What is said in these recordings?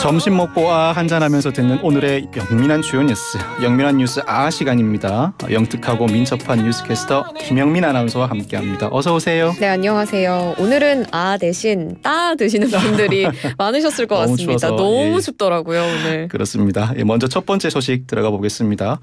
점심 먹고 아 한잔하면서 듣는 오늘의 영민한 주요 뉴스 영민한 뉴스 아 시간입니다 영특하고 민첩한 뉴스캐스터 김영민 아나운서와 함께합니다 어서 오세요 네 안녕하세요 오늘은 아 대신 따 드시는 분들이 많으셨을 것 너무 같습니다 추워서, 너무 예. 춥더라고요 오늘 그렇습니다 예, 먼저 첫 번째 소식 들어가 보겠습니다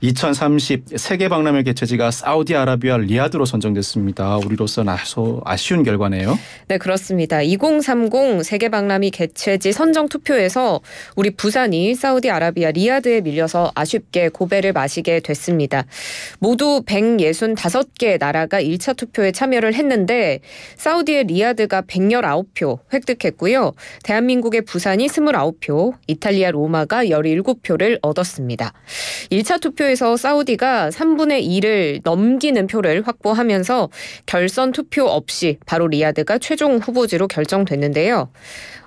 2030 세계 박람회 개최지가 사우디아라비아 리아드로 선정됐습니다 우리로서 아소 아쉬운 결과네요 네 그렇습니다 2030 세계 박람회 개최지 선정 투표 선두에서 우리 부산이 사우디아라비아 리야드에 밀려서 아쉽게 고배를 마시게 됐습니다. 모두 165개 나라가 1차 투표에 참여를 했는데 사우디의 리야드가 119표 획득했고요. 대한민국의 부산이 29표, 이탈리아 로마가 17표를 얻었습니다. 1차 투표에서 사우디가 3분의 2를 넘기는 표를 확보하면서 결선 투표 없이 바로 리야드가 최종 후보지로 결정됐는데요.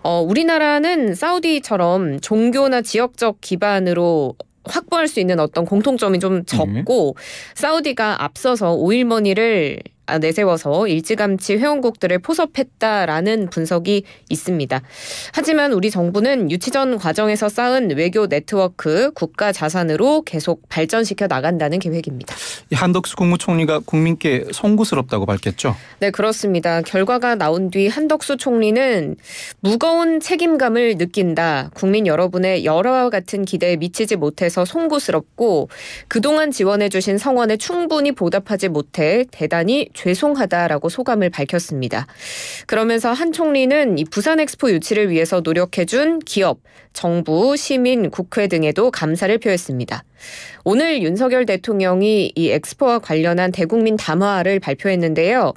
어, 우리나라는 사우디처럼 종교나 지역적 기반으로 확보할 수 있는 어떤 공통점이 좀 음. 적고 음. 사우디가 앞서서 오일머니를 아, 내세워서 일찌감치 회원국들을 포섭했다라는 분석이 있습니다. 하지만 우리 정부는 유치전 과정에서 쌓은 외교 네트워크 국가 자산으로 계속 발전시켜 나간다는 계획입니다. 한덕수 국무총리가 국민께 송구스럽다고 밝혔죠. 네, 그렇습니다. 결과가 나온 뒤 한덕수 총리는 무거운 책임감을 느낀다. 국민 여러분의 여러와 같은 기대에 미치지 못해서 송구스럽고 그동안 지원해 주신 성원에 충분히 보답하지 못해 대단히 죄송하다라고 소감을 밝혔습니다. 그러면서 한 총리는 이 부산 엑스포 유치를 위해서 노력해준 기업, 정부, 시민, 국회 등에도 감사를 표했습니다. 오늘 윤석열 대통령이 이 엑스포와 관련한 대국민 담화를 발표했는데요.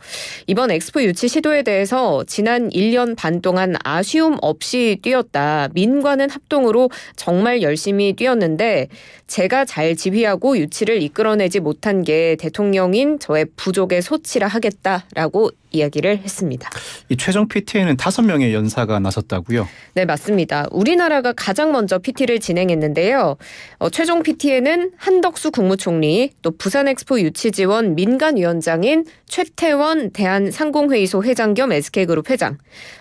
이번 엑스포 유치 시도에 대해서 지난 1년 반 동안 아쉬움 없이 뛰었다. 민관은 합동으로 정말 열심히 뛰었는데 제가 잘 지휘하고 유치를 이끌어내지 못한 게 대통령인 저의 부족의 소책 코치라 하겠다라고 이야기를 했습니다. 이 최종 PT에는 다섯 명의 연사가 나섰다고요? 네, 맞습니다. 우리나라가 가장 먼저 PT를 진행했는데요. 어, 최종 PT에는 한덕수 국무총리, 또 부산 엑스포 유치지원 민간위원장인 최태원 대한상공회의소 회장 겸 SK그룹 회장,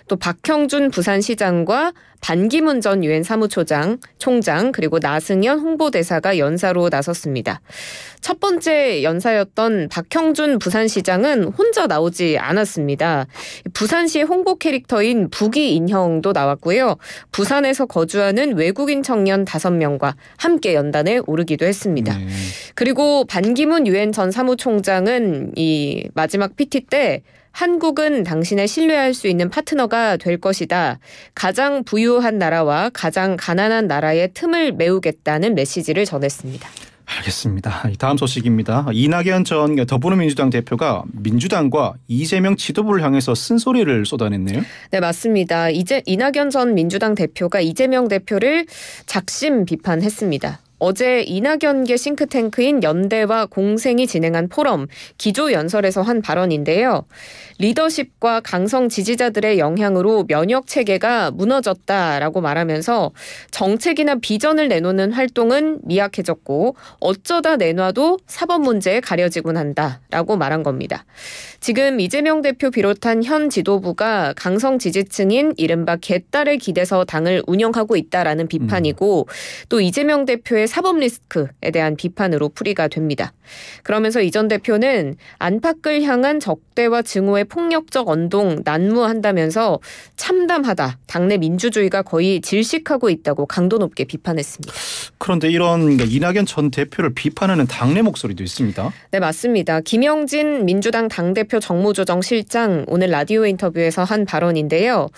또 박형준 부산시장과 반기문 전 유엔 사무총장, 총장 그리고 나승현 홍보대사가 연사로 나섰습니다. 첫 번째 연사였던 박형준 부산시장은 혼자 나오지 않았습니다. 부산시 홍보 캐릭터인 북이 인형도 나왔고요. 부산에서 거주하는 외국인 청년 5명과 함께 연단에 오르기도 했습니다. 네. 그리고 반기문 유엔 전 사무총장은 이 마지막 PT 때 한국은 당신을 신뢰할 수 있는 파트너가 될 것이다. 가장 부유한 나라와 가장 가난한 나라의 틈을 메우겠다는 메시지를 전했습니다. 알겠습니다. 다음 소식입니다. 이낙연 전 더불어민주당 대표가 민주당과 이재명 지도부를 향해서 쓴소리를 쏟아냈네요. 네, 맞습니다. 이제 이낙연 전 민주당 대표가 이재명 대표를 작심 비판했습니다. 어제 이낙연계 싱크탱크인 연대와 공생이 진행한 포럼 기조 연설에서 한 발언인데요. 리더십과 강성 지지자들의 영향으로 면역 체계가 무너졌다라고 말하면서 정책이나 비전을 내놓는 활동은 미약해졌고 어쩌다 내놔도 사법 문제에 가려지곤 한다라고 말한 겁니다. 지금 이재명 대표 비롯한 현 지도부가 강성 지지층인 이른바 개딸을 기대서 당을 운영하고 있다라는 비판이고 음. 또 이재명 대표의 사법 리스크에 대한 비판으로 풀이가 됩니다. 그러면서 이전 대표는 안팎을 향한 적대와 증오의 폭력적 언동 난무한다면서 참담하다. 당내 민주주의가 거의 질식하고 있다고 강도 높게 비판했습니다. 그런데 이런 네, 이낙연 전 대표를 비판하는 당내 목소리도 있습니다. 네, 맞습니다. 김영진 민주당 당대표 정무조정 실장 오늘 라디오 인터뷰에서 한 발언인데요.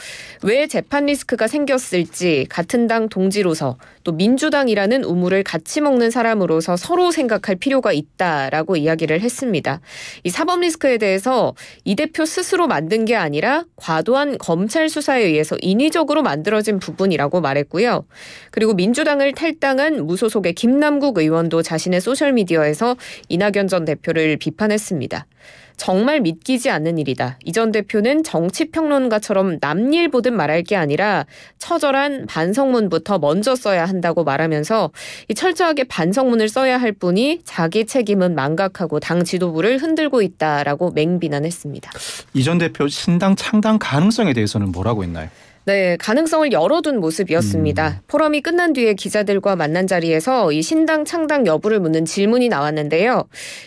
왜 재판 리스크가 생겼을지 같은 당 동지로서 또 민주당이라는 우물을 밥을 같이 먹는 사람으로서 서로 생각할 필요가 있다라고 이야기를 했습니다. 이 사법 리스크에 대해서 이 대표 스스로 만든 게 아니라 과도한 검찰 수사에 의해서 인위적으로 만들어진 부분이라고 말했고요. 그리고 민주당을 탈당한 무소속의 김남국 의원도 자신의 소셜미디어에서 이낙연 전 대표를 비판했습니다. 정말 믿기지 않는 일이다. 이전 대표는 정치평론가처럼 남일 보듯 말할 게 아니라 처절한 반성문부터 먼저 써야 한다고 말하면서 철저하게 반성문을 써야 할 뿐이 자기 책임은 망각하고 당 지도부를 흔들고 있다라고 맹비난했습니다. 이전 대표 신당 창당 가능성에 대해서는 뭐라고 했나요? 네, 가능성을 열어둔 모습이었습니다. 음. 포럼이 끝난 뒤에 기자들과 만난 자리에서 이 신당 창당 여부를 묻는 질문이 나왔는데요.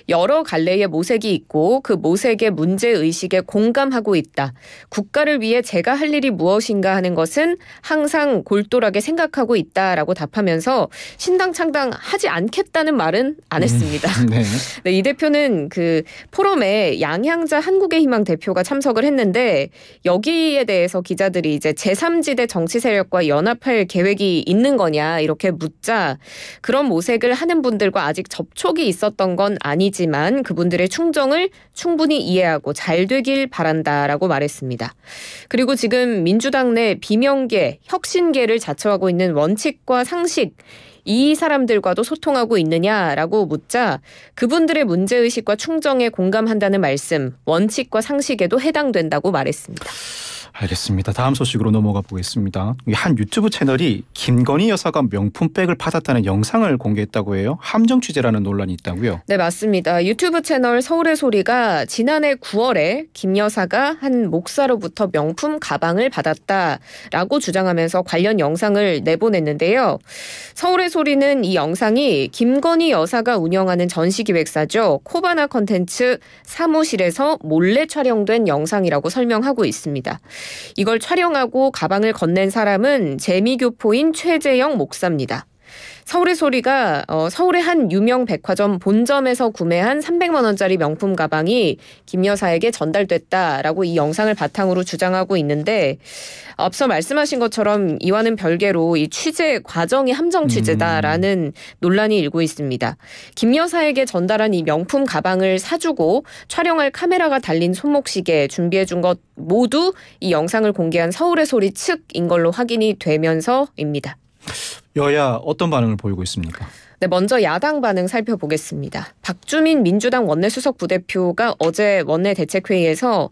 여러 갈래의 모색이 있고 그 모색의 문제 의식에 공감하고 있다. 국가를 위해 제가 할 일이 무엇인가 하는 것은 항상 골똘하게 생각하고 있다라고 답하면서 신당 창당 하지 않겠다는 말은 안 음, 했습니다. 네. 네, 이 대표는 그 포럼에 양향자 한국의 희망 대표가 참석을 했는데 여기에 대해서 기자들이 이제 제 제3지대 정치 세력과 연합할 계획이 있는 거냐 이렇게 묻자 그런 모색을 하는 분들과 아직 접촉이 있었던 건 아니지만 그분들의 충정을 충분히 이해하고 잘 되길 바란다라고 말했습니다. 그리고 지금 민주당 내 비명계, 혁신계를 자처하고 있는 원칙과 상식 이 사람들과도 소통하고 있느냐라고 묻자 그분들의 문제의식과 충정에 공감한다는 말씀, 원칙과 상식에도 해당된다고 말했습니다. 알겠습니다. 다음 소식으로 넘어가 보겠습니다. 한 유튜브 채널이 김건희 여사가 명품백을 받았다는 영상을 공개했다고 해요. 함정 취재라는 논란이 있다고요. 네, 맞습니다. 유튜브 채널 서울의 소리가 지난해 9월에 김 여사가 한 목사로부터 명품 가방을 받았다라고 주장하면서 관련 영상을 내보냈는데요. 서울의 소리는 이 영상이 김건희 여사가 운영하는 전시기획사죠. 코바나 컨텐츠 사무실에서 몰래 촬영된 영상이라고 설명하고 있습니다. 이걸 촬영하고 가방을 건넨 사람은 재미교포인 최재영 목사입니다. 서울의 소리가 어, 서울의 한 유명 백화점 본점에서 구매한 300만 원짜리 명품 가방이 김 여사에게 전달됐다라고 이 영상을 바탕으로 주장하고 있는데 앞서 말씀하신 것처럼 이와는 별개로 이 취재 과정이 함정 취재다라는 음. 논란이 일고 있습니다. 김 여사에게 전달한 이 명품 가방을 사주고 촬영할 카메라가 달린 손목시계 준비해 준 것 모두 이 영상을 공개한 서울의 소리 측인 걸로 확인이 되면서입니다. 여야 어떤 반응을 보이고 있습니까? 네, 먼저 야당 반응 살펴보겠습니다. 박주민 민주당 원내수석 부대표가 어제 원내 대책회의에서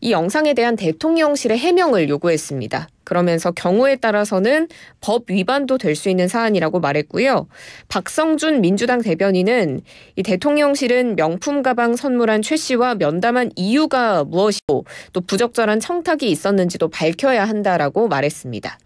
이 영상에 대한 대통령실의 해명을 요구했습니다. 그러면서 경우에 따라서는 법 위반도 될 수 있는 사안이라고 말했고요. 박성준 민주당 대변인은 이 대통령실은 명품 가방 선물한 최 씨와 면담한 이유가 무엇이고 또 부적절한 청탁이 있었는지도 밝혀야 한다라고 말했습니다.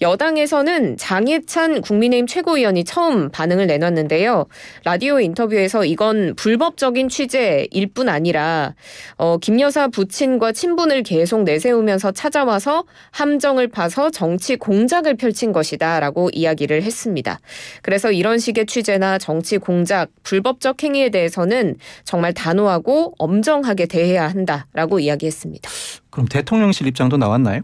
여당에서는 장해찬 국민의힘 최고위원이 처음 반응을 내놨는데요. 라디오 인터뷰에서 이건 불법적인 취재일 뿐 아니라 어, 김 여사 부친과 친분을 계속 내세우면서 찾아와서 함정을 파서 정치 공작을 펼친 것이다라고 이야기를 했습니다. 그래서 이런 식의 취재나 정치 공작, 불법적 행위에 대해서는 정말 단호하고 엄정하게 대해야 한다라고 이야기했습니다. 그럼 대통령실 입장도 나왔나요?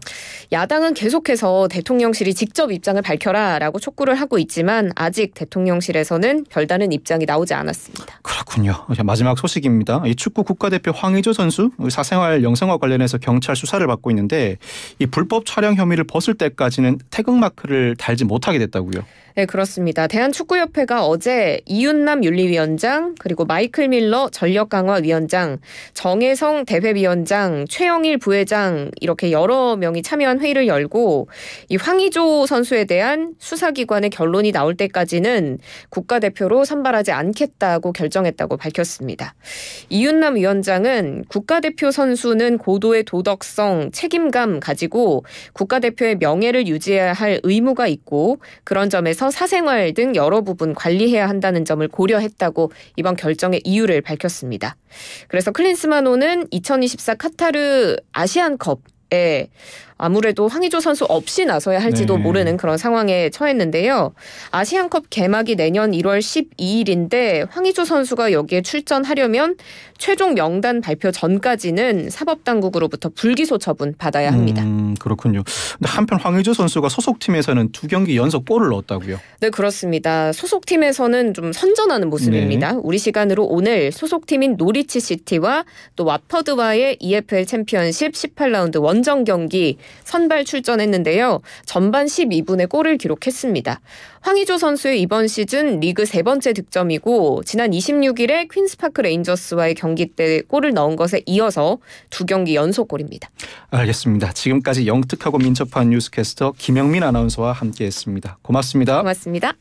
야당은 계속해서 대통령실이 직접 입장을 밝혀라라고 촉구를 하고 있지만 아직 대통령실에서는 별다른 입장이 나오지 않았습니다. 그렇군요. 마지막 소식입니다. 이 축구 국가대표 황의조 선수 사생활 영상과 관련해서 경찰 수사를 받고 있는데 이 불법 촬영 혐의를 벗을 때까지는 태극 마크를 달지 못하게 됐다고요. 네, 그렇습니다. 대한축구협회가 어제 이윤남 윤리위원장 그리고 마이클 밀러 전력강화위원장, 정혜성 대회위원장, 최영일 부회장 이렇게 여러 명이 참여한 회의를 열고 이황희조 선수에 대한 수사기관의 결론이 나올 때까지는 국가대표로 선발하지 않겠다고 결정했다고 밝혔습니다. 이윤남 위원장은 국가대표 선수는 고도의 도덕성, 책임감 가지고 국가대표의 명예를 유지해야 할 의무가 있고 그런 점에서 포함해서 사생활 등 여러 부분 관리해야 한다는 점을 고려했다고 이번 결정의 이유를 밝혔습니다. 그래서 클린스만호는 2024 카타르 아시안컵 에 아무래도 황의조 선수 없이 나서야 할지도 네. 모르는 그런 상황에 처했는데요. 아시안컵 개막이 내년 1월 12일인데 황의조 선수가 여기에 출전하려면 최종 명단 발표 전까지는 사법당국으로부터 불기소 처분 받아야 합니다. 음, 그렇군요. 근데 한편 황의조 선수가 소속팀에서는 두 경기 연속 골을 넣었다고요? 네, 그렇습니다. 소속팀에서는 좀 선전하는 모습입니다. 네. 우리 시간으로 오늘 소속팀인 노리치 시티와 또 와퍼드와의 EFL 챔피언십 18라운드 원정 경기 선발 출전했는데요. 전반 12분에 골을 기록했습니다. 황의조 선수의 이번 시즌 리그 세 번째 득점이고 지난 26일에 퀸스파크 레인저스와의 경기 때 골을 넣은 것에 이어서 두 경기 연속 골입니다. 알겠습니다. 지금까지 영특하고 민첩한 뉴스캐스터 김영민 아나운서와 함께했습니다. 고맙습니다. 고맙습니다.